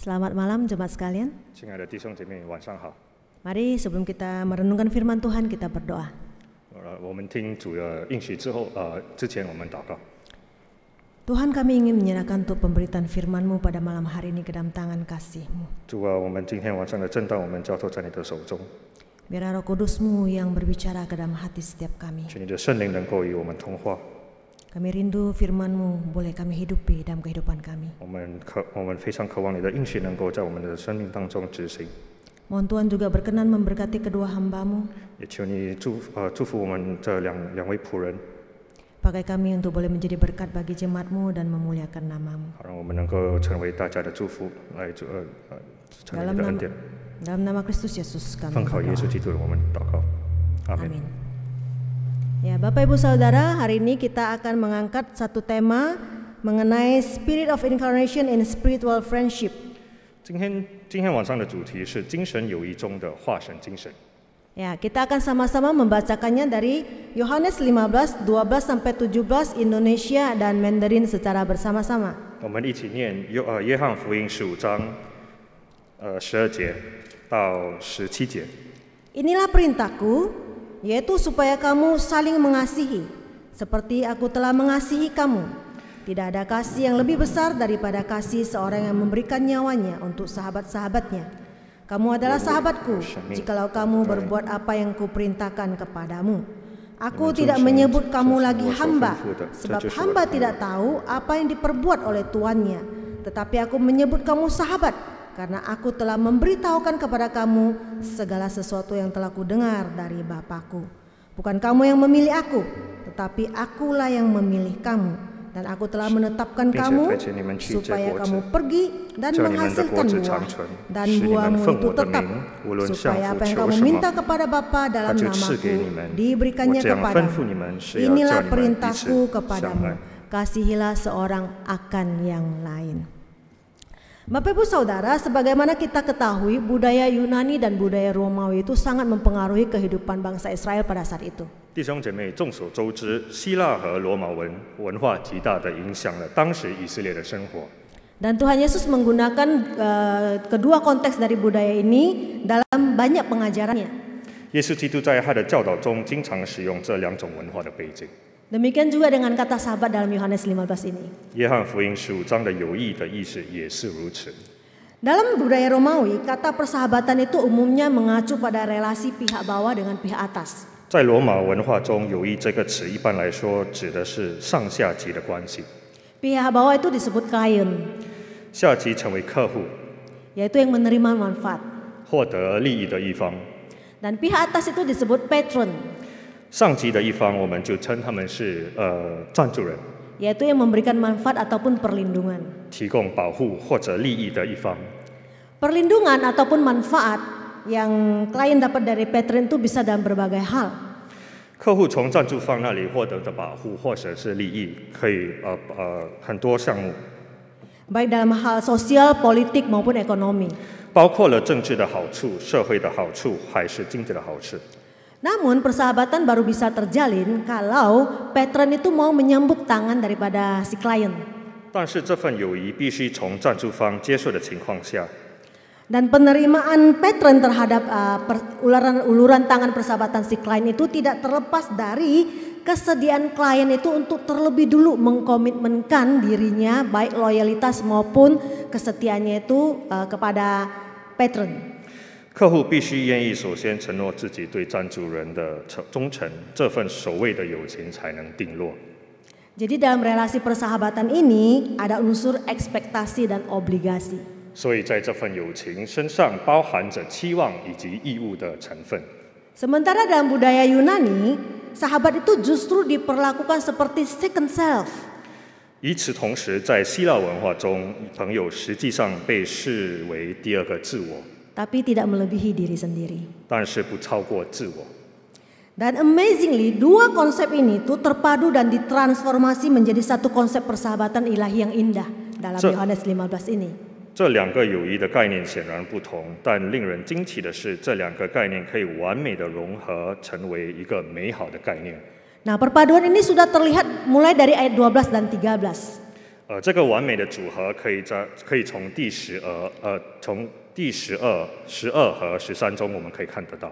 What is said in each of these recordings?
Selamat malam jemaat sekalian. Mari sebelum kita merenungkan firman Tuhan kita berdoa. Tuhan kami ingin menyerahkan untuk pemberitaan firman-Mu pada malam hari ini ke dalam tangan kasih-Mu. Eh, eh, oh, Biar Roh Kudus-Mu yang berbicara ke dalam hati setiap kami. Kami rindu firman-Mu boleh kami hidupi dalam kehidupan kami. Mohon Tuhan juga berkenan memberkati kedua hambamu. Uh, Pakai kami untuk boleh menjadi berkat bagi jemaatmu dan memuliakan namamu. Uh, dalam uh, nama, dalam nama Kristus Yesus kami berdoa. Amin. Ya, Bapak Ibu Saudara, hari ini kita akan mengangkat satu tema mengenai Spirit of Incarnation in Spiritual Friendship. ya, kita akan sama-sama membacakannya dari Yohanes 15, 12 sampai 17 Indonesia dan Mandarin secara bersama-sama. Inilah perintahku yaitu supaya kamu saling mengasihi, seperti aku telah mengasihi kamu. Tidak ada kasih yang lebih besar daripada kasih seorang yang memberikan nyawanya untuk sahabat-sahabatnya. Kamu adalah sahabatku jikalau kamu berbuat apa yang kuperintahkan kepadamu. Aku tidak menyebut kamu lagi hamba, sebab hamba tidak tahu apa yang diperbuat oleh tuannya. Tetapi aku menyebut kamu sahabat, karena aku telah memberitahukan kepada kamu segala sesuatu yang telah kudengar dari Bapakku. Bukan kamu yang memilih aku, tetapi akulah yang memilih kamu. Dan aku telah menetapkan kamu supaya kamu pergi dan menghasilkan buah. Dan buahmu itu tetap, supaya apa yang kamu minta kepada Bapa dalam namaku diberikannya eh, kepadamu. Inilah eh. perintahku kepadamu, kasihilah seorang akan yang lain. Bapak Ibu Saudara, sebagaimana kita ketahui budaya Yunani dan budaya Romawi itu sangat mempengaruhi kehidupan bangsa Israel pada saat itu. 弟兄姐妹，众所周知，希腊和罗马文文化极大的影响了当时以色列的生活。Dan Tuhan Yesus menggunakan uh, kedua konteks dari budaya ini dalam banyak pengajarannya. 耶稣基督在他的教导中经常使用这两种文化的背景。Demikian juga dengan kata sahabat dalam Yohanes 15 ini. Dalam budaya Romawi, kata persahabatan itu umumnya mengacu pada relasi pihak bawah dengan pihak atas. 在罗马文化中，友谊这个词一般来说指的是上下级的关系。Pihak bawah itu disebut klien. 下级成为客户，yaitu yang menerima manfaat. pihak atas itu disebut patron. 上级的一方，我们就称他们是呃赞助人。y a itu yang memberikan manfaat ataupun perlindungan. 提供保护或者利益的一方。Perlindungan ataupun manfaat yang klien dapat dari patron itu bisa dalam berbagai hal. 客户从赞助方那里获得的保护或者是利益，可以呃呃很多项目。Baik dalam hal sosial, politik maupun ekonomi. 包括了政治的好处、社会的好处还是经济的好处。Namun persahabatan baru bisa terjalin kalau patron itu mau menyambut tangan daripada si klien. 但是这份友谊必须从赞助方接受的情况下。Dan penerimaan patron terhadap uh, per, uluran, uluran tangan persahabatan si klien itu tidak terlepas dari kesediaan klien itu untuk terlebih dulu mengkomitmenkan dirinya baik loyalitas maupun kesetiaannya itu uh, kepada patron. 客户必须愿意首先承诺自己对赞助人的诚忠诚，这份所谓的友情才能定落。所以，在这份友情身上包含着期望以及义务的成分。而在这份友情身上包含着期望以及义务的成分。与此同时，在希腊文化中，朋友实际上被视为第二个自我。tapi tidak melebihi diri sendiri. Dan amazingly, dua konsep ini tuh terpadu dan ditransformasi menjadi satu konsep persahabatan ilahi yang indah dalam Yohanes 15 ini. 这两个友谊的概念显然不同，但令人惊奇的是，这两个概念可以完美的融合，成为一个美好的概念。Nah, perpaduan ini sudah terlihat mulai dari ayat 12 dan 13. 呃，这个完美的组合可以在可以从第十呃呃从第十二、十二和十三中，我们可以看得到。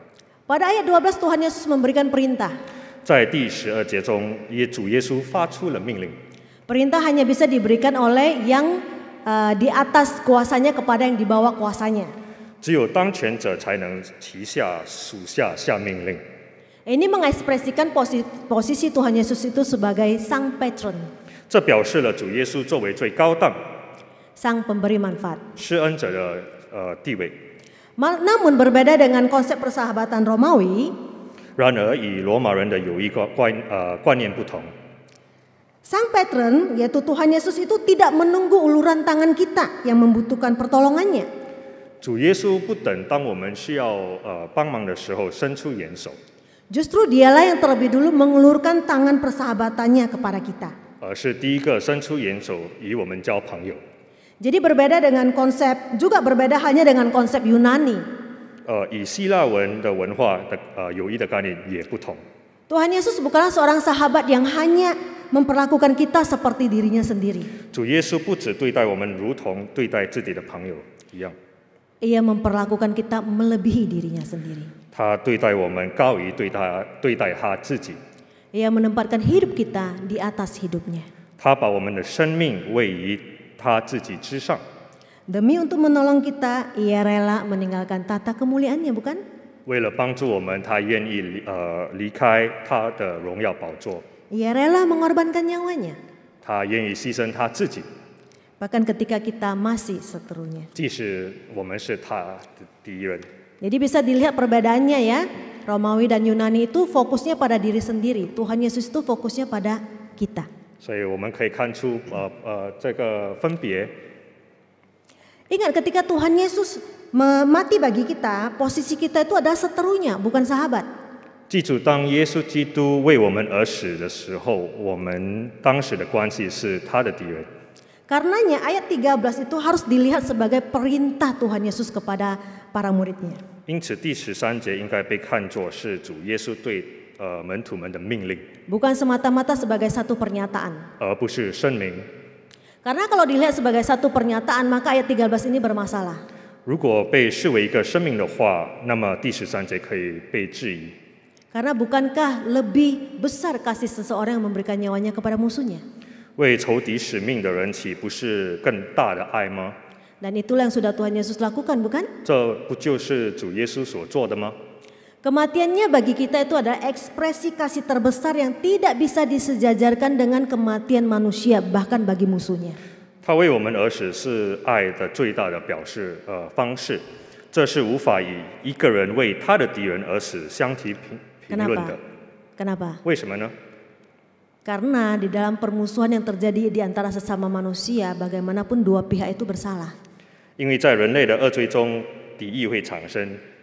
在第十二节中，主耶稣发出了命令。命令，只有当权者才能旗下属下下命令。这表示了主耶稣作为最高档、施恩者的。Uh, namun berbeda dengan konsep persahabatan Romawi，然而与罗马人的友谊观观呃观念不同。Sang uh, patron, yaitu Tuhan Yesus itu tidak menunggu uluran tangan kita yang membutuhkan pertolongannya. Uh, Justru dialah yang terlebih dulu mengulurkan tangan persahabatannya kepada kita. Jadi berbeda dengan konsep juga berbeda hanya dengan konsep Yunani. Uh, Tuhan Yesus bukanlah seorang sahabat yang hanya memperlakukan kita seperti dirinya sendiri. Ia memperlakukan kita melebihi dirinya sendiri. Ia menempatkan hidup kita di atas hidupnya. 他把我们的生命位于他自己之上。Demi untuk menolong kita, ia rela meninggalkan tata kemuliaannya, bukan? 为了帮助我们，他愿意呃离开他的荣耀宝座。Ia rela mengorbankan nyawanya。他愿意牺牲他自己。Bahkan ketika kita masih seterunya. 即使我们是他的敌人。Jadi bisa dilihat perbedaannya ya. Romawi dan Yunani itu fokusnya pada diri sendiri. Tuhan Yesus itu fokusnya pada kita. 所以我们可以看出，呃呃，这个分别。Ingat ketika Tuhan Yesus mati bagi kita, posisi kita itu adalah seterunya, bukan sahabat. 记住，当耶稣基督为我们而死的时候，我们当时的关系是他的敌人。Karenanya ayat 13 itu harus dilihat sebagai perintah Tuhan Yesus kepada para muridnya. 因此，第十三节应该被看作是主耶稣对 Uh, bukan semata semata-mata sebagai satu pernyataan. Uh, .Karena kalau dilihat sebagai satu pernyataan, maka ayat 13 ini bermasalah. 如果被视为一个声明的话，那么第十三节可以被质疑。Karena bukankah lebih besar kasih seseorang yang memberikan nyawanya kepada musuhnya? itulah yang sudah Tuhan Yesus lakukan, bukan? Kematiannya bagi kita itu adalah ekspresi kasih terbesar yang tidak bisa disejajarkan dengan kematian manusia bahkan bagi musuhnya. 他为我们而死是爱的最大的表示呃方式，这是无法以一个人为他的敌人而死相提评评论的。Kenapa? Kenapa? 为什么呢？Karena di dalam permusuhan yang terjadi di antara sesama manusia, bagaimanapun dua pihak itu bersalah. 因为在人类的恶罪中，敌意会产生。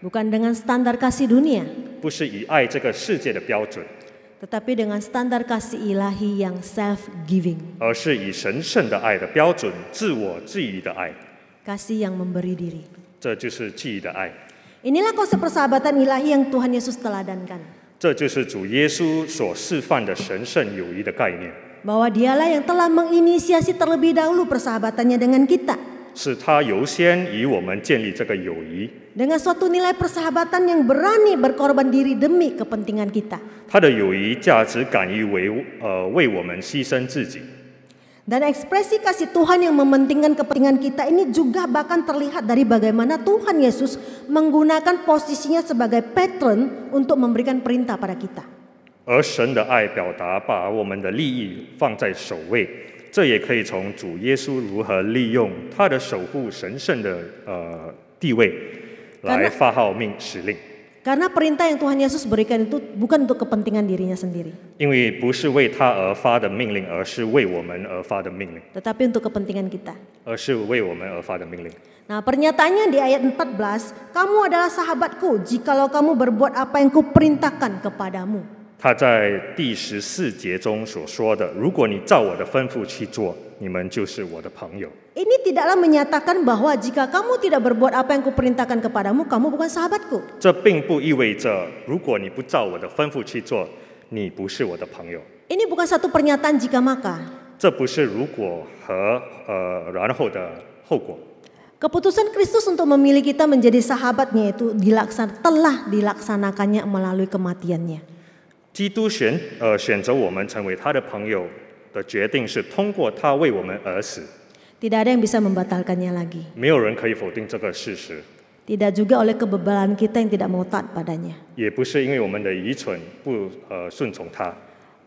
bukan dengan standar kasih tetapi dengan standar kasih ilahi yang self giving kasih yang memberi diri. Inilah konsep persahabatan ilahi yang Tuhan Yesus teladankan. teladankan。这就是主耶稣所示范的神圣友谊的概念。Bahwa dialah yang telah menginisiasi terlebih dahulu persahabatannya dengan kita。是他优先与我们建立这个友谊。Dengan suatu nilai persahabatan yang berani berkorban diri demi kepentingan kita. Dan ekspresi kasih Tuhan yang mementingkan kepentingan kita ini juga bahkan terlihat dari bagaimana Tuhan Yesus menggunakan posisinya sebagai patron untuk memberikan perintah pada kita. 而神的爱表达把我们的利益放在首位。这也可以从主耶稣如何利用他的守护神圣的呃地位来发号命使令。Karena perintah yang Tuhan Yesus berikan itu bukan untuk kepentingan dirinya sendiri. Tetapi untuk kepentingan kita. Nah pernyataannya di ayat 14, kamu adalah sahabatku jikalau kamu berbuat apa yang kuperintahkan kepadamu. 他在第十四节中所说的：“如果你照我的吩咐去做，你们就是我的朋友。” Ini tidaklah menyatakan bahwa jika kamu tidak berbuat apa yang kuperintahkan kepadamu, kamu bukan sahabatku. 这并不意味着如果你不照我的吩咐去做，你不是我的朋友。Ini bukan satu pernyataan jika maka. 这不是如果和呃然后的后果。Keputusan Kristus untuk memilih kita menjadi sahabatnya itu dilaksan telah dilaksanakannya melalui kematiannya. 基督选呃选择我们成为他的朋友的决定是通过他为我们而死。tidak ada yang bisa membatalkannya lagi。没有人可以否定这个事实。tidak juga oleh k e b e b a l a n kita yang tidak mau taat padanya。也不是因为我们的愚蠢不呃顺从他。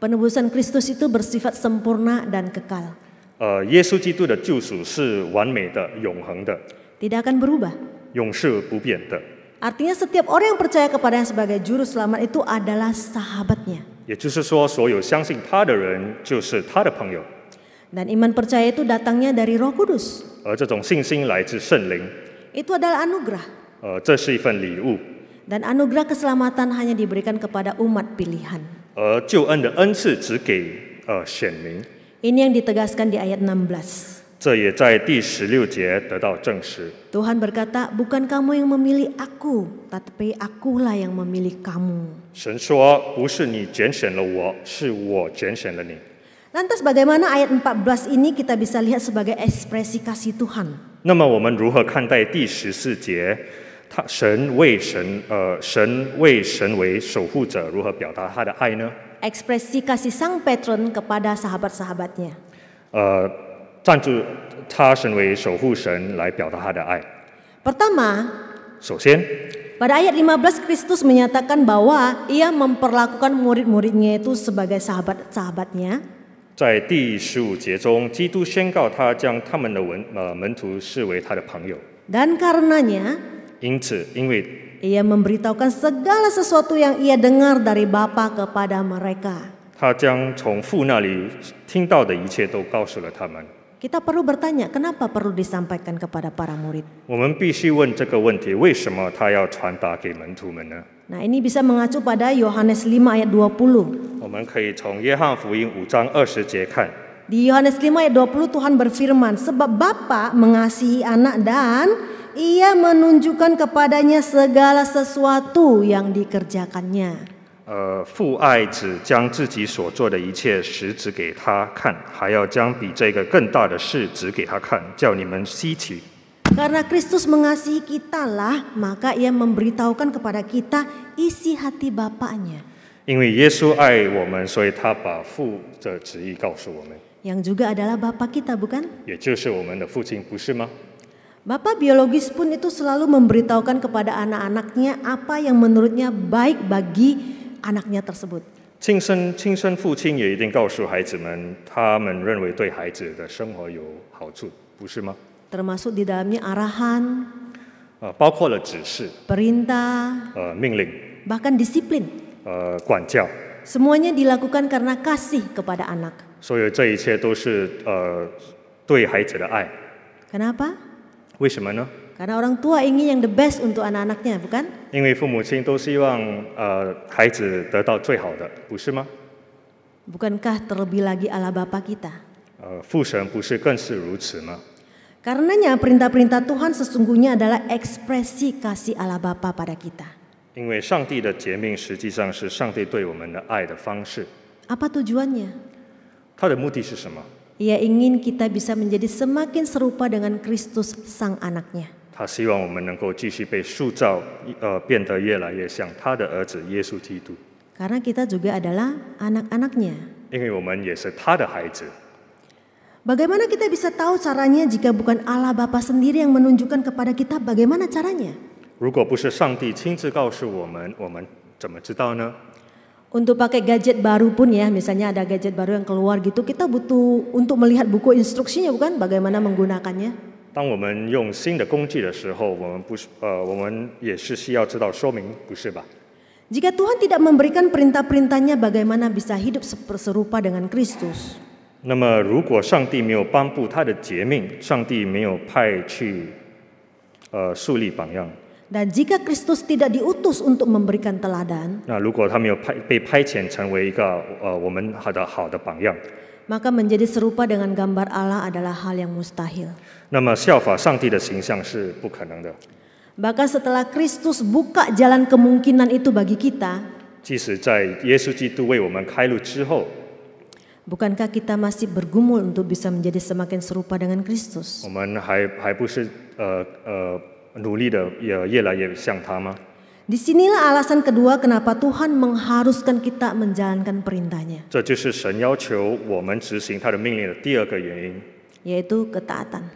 penebusan Kristus itu bersifat sempurna dan kekal。呃，耶稣基督的救赎是完美的、永恒的。tidak akan berubah。永世不变的。Artinya setiap orang yang percaya kepada kepadanya sebagai juru selamat itu adalah sahabatnya. Dan iman percaya itu datangnya dari Roh Kudus. E, itu adalah anugerah. E, Dan anugerah keselamatan hanya diberikan kepada umat pilihan. E, Ini yang ditegaskan di ayat 16. Tuhan berkata, bukan kamu yang memilih aku, tetapi akulah yang memilih kamu. Lantas bagaimana ayat 14 ini kita bisa lihat sebagai ekspresi kasih Tuhan? kasih sang patron kepada sahabat-sahabatnya. 赞助他神为守护神来表达他的爱。Pertama, 首先，pada ayat 15 Kristus menyatakan bahwa ia memperlakukan murid-muridnya itu sebagai sahabat-sahabatnya. 在第十五节中，基督宣告他将他们的文呃门徒视为他的朋友。Dan ia memberitahukan segala sesuatu yang ia dengar dari Bapa kepada mereka. Kita perlu bertanya, kenapa perlu disampaikan kepada para murid? Nah, ini bisa mengacu pada Yohanes 5 ayat 20. Di Yohanes 5 ayat 20 Tuhan berfirman, sebab Bapa mengasihi anak dan ia menunjukkan kepadanya segala sesuatu yang dikerjakannya. 呃，父爱子，将自己所做的一切实指给他看，还要将比这个更大的事指给他看，叫你们希 a 因为耶稣爱我们，所以他把父的旨意告诉我们。yang juga adalah bapa kita bukan? 也就是我们的父亲，不是吗？Bapa biologis pun itu selalu memberitahukan kepada anak-anaknya apa yang menurutnya baik bagi anaknya tersebut. 亲生亲生父亲也一定告诉孩子们，他们认为对孩子的生活有好处，不是吗？termasuk di dalamnya arahan, 呃，包括了指示、perintah, disiplin. Semuanya dilakukan karena kasih kepada anak. Karena orang tua ingin yang the best untuk anak-anaknya, bukan? Bukankah terlebih lagi Allah Bapa kita? Karenanya perintah perintah-perintah Tuhan sesungguhnya adalah ekspresi kasih Allah Bapa pada kita. Apa tujuannya? Ia ingin kita bisa menjadi semakin serupa dengan Kristus sang anaknya. 他希望我们能够继续被塑造，呃，变得越来越像他的儿子耶稣基督。Karena kita juga adalah anak-anaknya. kita bisa tahu caranya jika bukan Allah Bapa sendiri yang menunjukkan kepada kita bagaimana caranya? 如果不是上帝亲自告诉我们，我们怎么知道呢？Untuk pakai gadget baru pun ya, misalnya ada gadget baru yang keluar gitu, kita butuh untuk melihat buku instruksinya bukan bagaimana menggunakannya? 当我们用新的工具的时候，我们不是呃，我们也是需要知道说明，不是吧？Jika Tuhan tidak memberikan perintah-perintahnya bagaimana bisa hidup serupa dengan Kristus? 那么，如果上帝没有颁布他的诫命，上帝没有派去呃树立榜样。Dan jika Kristus tidak diutus untuk memberikan teladan, menjadi serupa dengan gambar Allah adalah hal yang mustahil. 那么效法上帝的形象是不可能的。Bahkan setelah Kristus buka jalan kemungkinan itu bagi kita, 即使在耶稣基督为我们开路之后，bukankah kita masih bergumul untuk bisa menjadi semakin serupa dengan Kristus? 我们还还不是呃呃努力的也越来越像他吗？Disinilah alasan kedua kenapa Tuhan mengharuskan kita menjalankan perintahnya. 这就是神要求我们执行他的命令的第二个原因。yaitu ketaatan.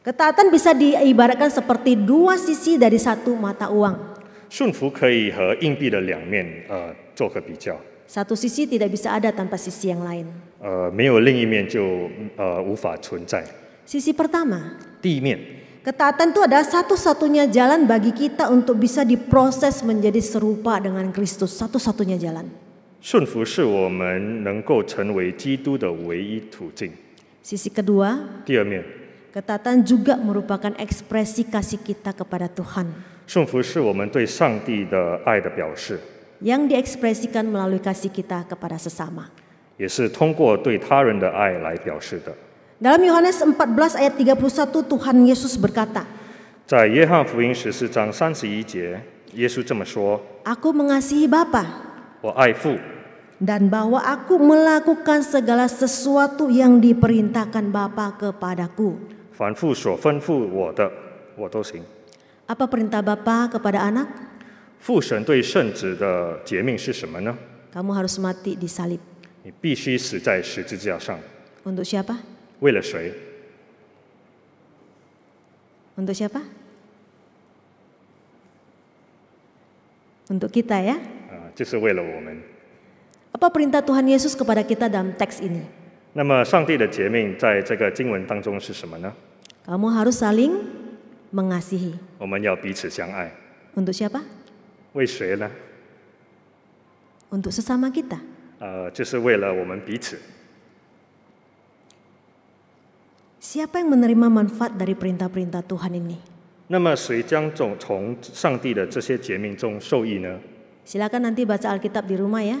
Ketaatan bisa diibaratkan seperti dua sisi dari satu mata uang. Satu sisi tidak bisa ada tanpa sisi yang lain. Sisi pertama. Ketaatan itu adalah satu-satunya jalan bagi kita untuk bisa diproses menjadi serupa dengan Kristus, satu-satunya jalan. 顺服是我们能够成为基督的唯一途径。Sisi kedua, ketatan juga merupakan ekspresi kasih kita kepada Tuhan. Yang diekspresikan melalui kasih kita kepada sesama. Dalam Yohanes 14 ayat 31 Tuhan Yesus berkata, Aku mengasihi Bapa dan bahwa aku melakukan segala sesuatu yang diperintahkan Bapa kepadaku. Apa perintah Bapa kepada anak? Kamu harus mati di salib. Untuk siapa? Untuk siapa? Untuk kita ya. Uh, apa perintah Tuhan Yesus kepada kita dalam teks ini? Kamu harus saling mengasihi. Untuk siapa? Untuk sesama kita. Siapa yang menerima manfaat dari perintah-perintah Tuhan ini? 那么谁将从从上帝的这些诫命中受益呢？Silakan nanti baca Alkitab di rumah ya.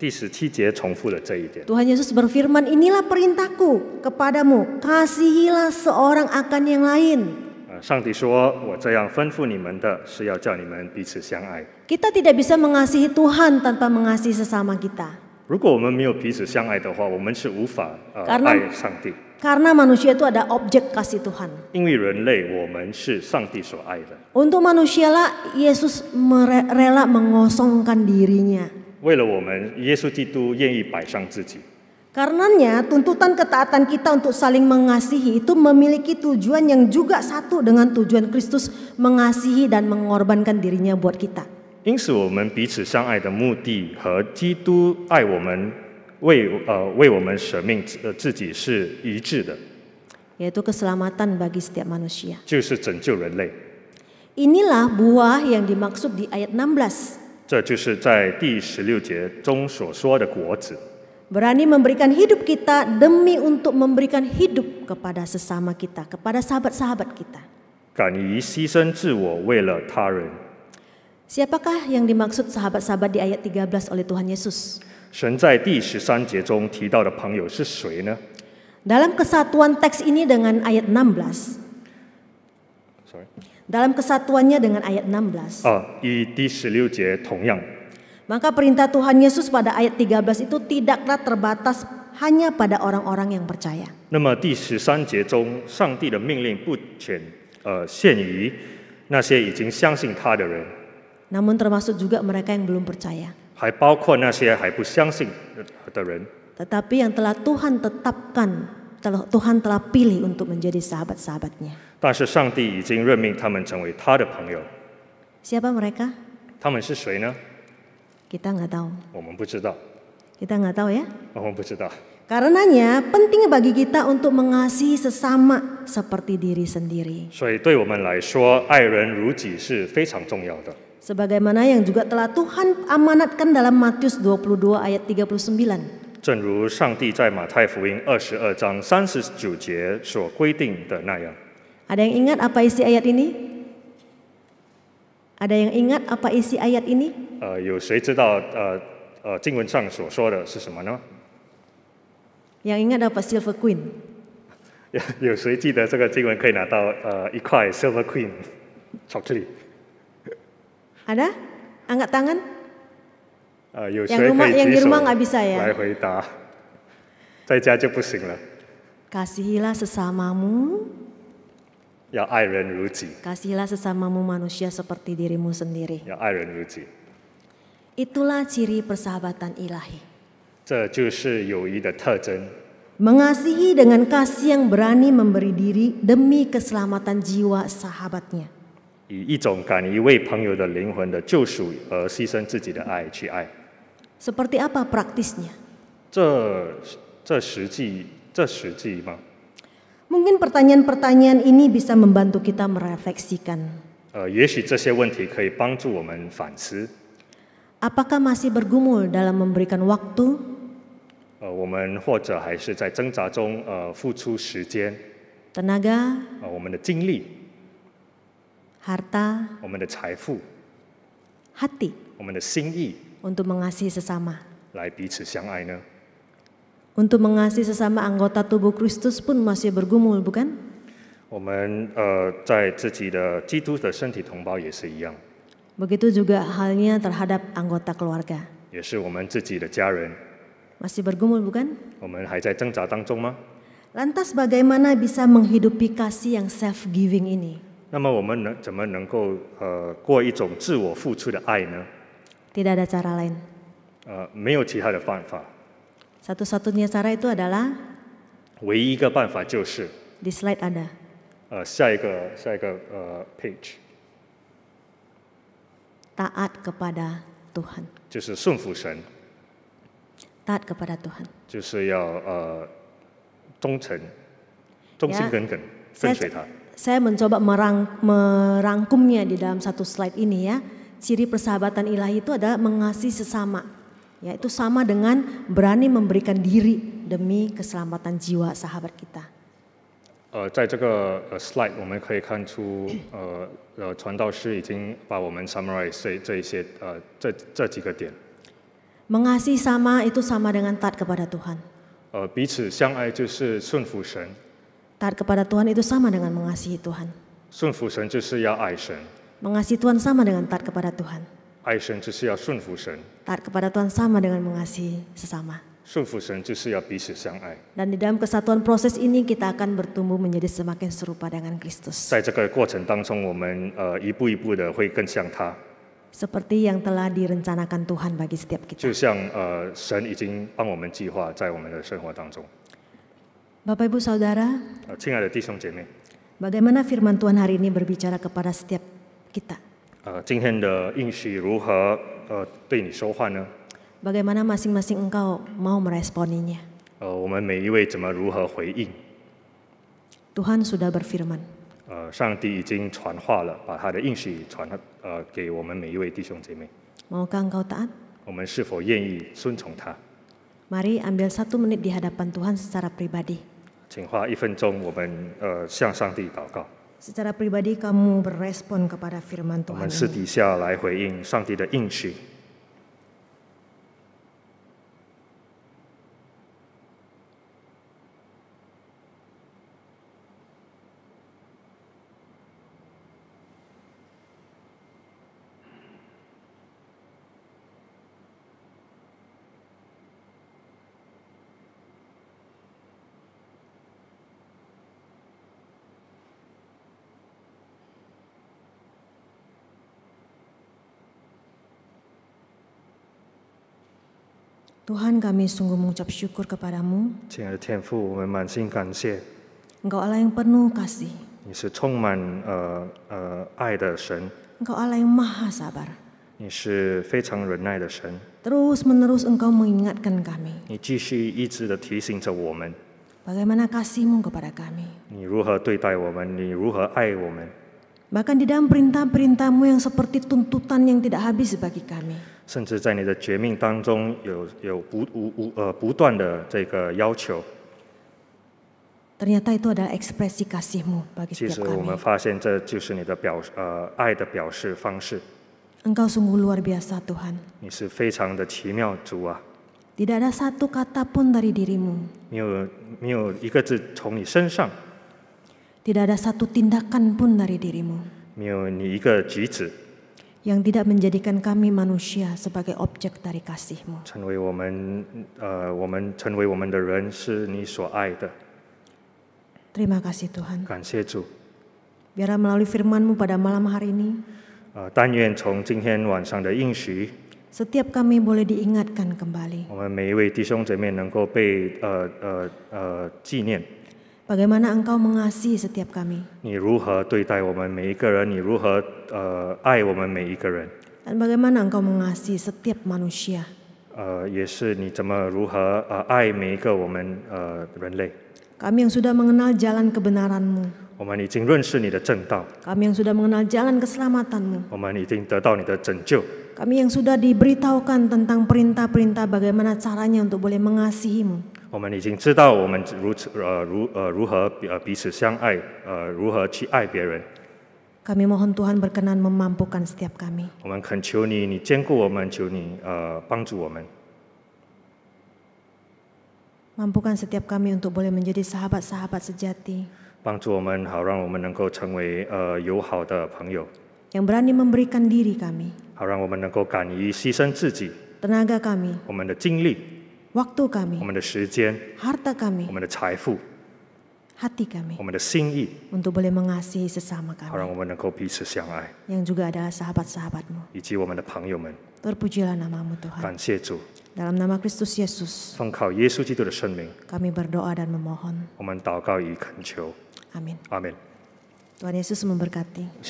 第十七节重复了这一点。Tuhan Yesus berfirman, inilah perintahku kepadamu, kasihilah seorang akan yang lain. 上帝说：“我这样吩咐你们的是要叫你们彼此相爱。” Kita tidak bisa mengasihi Tuhan tanpa mengasihi sesama kita. 如果我们没有彼此相爱的话，我们是无法呃 Karena- 爱上帝，Karena manusia itu ada objek kasih Tuhan. 因为人类我们是上帝所爱的。Untuk lah Yesus rela mengosongkan dirinya. 为了我们，耶稣基督愿意摆上自己。Karenanya, tuntutan ketaatan kita untuk saling mengasihi itu memiliki tujuan yang juga satu dengan tujuan Kristus mengasihi dan mengorbankan dirinya buat kita. yaitu keselamatan bagi setiap manusia. Inilah buah yang dimaksud di ayat 16. 这就是在第十六节中所说的果子。Berani memberikan hidup kita demi untuk memberikan hidup kepada sesama kita, kepada sahabat-sahabat kita. 敢于牺牲自我，为了他人。Siapakah yang dimaksud sahabat-sahabat di ayat 13 oleh Tuhan Yesus? 神在第十三节中提到的朋友是谁呢？Dalam kesatuan teks ini dengan ayat 16. Sorry dalam kesatuannya dengan ayat 16. Maka perintah Tuhan Yesus pada ayat 13 itu tidaklah terbatas hanya pada orang-orang yang percaya. Namun termasuk juga mereka yang belum percaya. Tetapi yang telah Tuhan tetapkan telah Tuhan telah pilih untuk menjadi sahabat-sahabatnya. Siapa mereka? Kita nggak tahu. Kita nggak tahu ya. Karenanya penting bagi kita untuk mengasihi sesama seperti diri sendiri. Sebagaimana yang juga telah Tuhan amanatkan dalam Matius 22 ayat 39. 正如上帝在马太福音二十二章三十九节所规定的那样。ada yang ingat apa isi ayat ini? ada yang ingat apa isi ayat ini? 呃，有谁知道呃呃经文上所说的是什么呢？yang ingat ada apa silver queen? 有谁记得这个经文可以拿到呃一块 silver queen 从这里？ada angkat tangan. 呃，有谁可以举手来回答？在家就不行了。Kasihilah sesamamu. Ya, 爱人如己. Kasihilah sesamamu manusia seperti dirimu sendiri. Ya, 爱人如己. Itulah ciri persahabatan ilahi. Mengasihi dengan kasih yang berani memberi diri demi keselamatan jiwa sahabatnya. 以一种敢于为朋友的灵魂的救赎而牺牲自己的爱去爱。seperti apa praktisnya? Mungkin pertanyaan pertanyaan-pertanyaan ini bisa membantu kita merefleksikan. Apakah masih bergumul dalam memberikan waktu? 呃，我们或者还是在挣扎中，呃，付出时间，Tenaga, Harta? 我们的财富，hati. 我们的心意，untuk mengasihi sesama. Untuk mengasihi sesama anggota tubuh Kristus pun masih bergumul, bukan? Begitu juga halnya terhadap anggota keluarga. Masih bergumul, bukan? Lantas bagaimana bisa menghidupi kasih yang self-giving ini? 那么我们能怎么能够呃过一种自我付出的爱呢？tidak ada cara lain. Uh, satu satunya cara itu adalah di slide ada. Uh, uh, page. Taat kepada Tuhan. Taat kepada Tuhan. saya, mencoba merang, merangkumnya di dalam satu slide ini ya ciri persahabatan ilahi itu adalah mengasihi sesama. Ya, itu sama dengan berani memberikan diri demi keselamatan jiwa sahabat kita. Mengasihi slide sama itu sama dengan taat kepada Tuhan. Taat kepada Tuhan itu sama dengan mengasihi Tuhan. 顺服神就是要爱神。Mengasihi Tuhan sama dengan taat kepada Tuhan. Taat kepada Tuhan sama dengan mengasihi sesama. Dan di dalam kesatuan proses ini kita akan bertumbuh menjadi semakin serupa dengan Kristus. Seperti yang telah direncanakan Tuhan bagi setiap kita. Bapak Ibu Saudara. bagaimana firman Tuhan hari ini berbicara kepada setiap kita. Uh, Bagaimana masing masing-masing engkau mau meresponinya? Uh, 我们每一位怎么如何回应？Tuhan sudah berfirman. Uh, 上帝已经传话了，把他的应许传呃给我们每一位弟兄姐妹。Maukah engkau taat? 我们是否愿意顺从他？Mari ambil satu menit di hadapan Tuhan secara pribadi. 请花一分钟，我们呃向上帝祷告。secara pribadi kamu berespon kepada firman Tuhan. 我们私底下来回应上帝的应许。Tuhan kami sungguh mengucap syukur kepadamu. Engkau Allah yang penuh kasih. Eh, eh, Engkau Allah yang maha sabar. Terus menerus Engkau mengingatkan kami. Bagaimana kasihmu kepada kami? Bahkan di dalam perintah-perintahmu yang seperti tuntutan yang tidak habis bagi kami. 甚至在你的绝命当中有有不不不呃不断的这个要求。Ternyata itu adalah ekspresi kasihmu bagi kita. 其实我们发现这就是你的表呃爱的表示方式。Engkau sungguh luar biasa Tuhan. 你是非常的奇妙主啊。Tidak ada satu kata pun dari dirimu. 没有没有一个字从你身上。Tidak ada satu tindakan pun dari dirimu. 没有你一个举止。yang tidak menjadikan kami manusia sebagai objek dari kasih-Mu. Terima kasih Tuhan. Biarlah melalui firman-Mu pada malam hari ini, setiap kami boleh diingatkan kembali. Bagaimana engkau mengasihi setiap kami? Dan bagaimana engkau mengasihi setiap manusia? Kami yang sudah mengenal jalan kebenaranmu. Kami yang sudah mengenal jalan keselamatanmu. Kami yang sudah diberitahukan tentang perintah-perintah bagaimana caranya untuk boleh mengasihimu. 我们已经知道我们如此呃如呃如何呃彼此相爱，呃如何去爱别人。Kami mohon Tuhan berkenan memampukan setiap kami. 我们恳求你，你兼顾我们，求你呃帮助我们。Mampukan setiap kami untuk boleh menjadi sahabat-sahabat sejati. 帮助我们，好让我们能够成为呃友好的朋友。Yang berani memberikan diri kami. 好让我们能够敢于牺牲自己。Tenaga kami. 我们的精力。waktu kami, harta kami, hati kami untuk boleh mengasihi sesama kami yang juga adalah sahabat-sahabatmu. terpujilah namamu Tuhan. dalam nama Kristus Yesus kami berdoa dan memohon. Amin. Tuhan Yesus memberkati.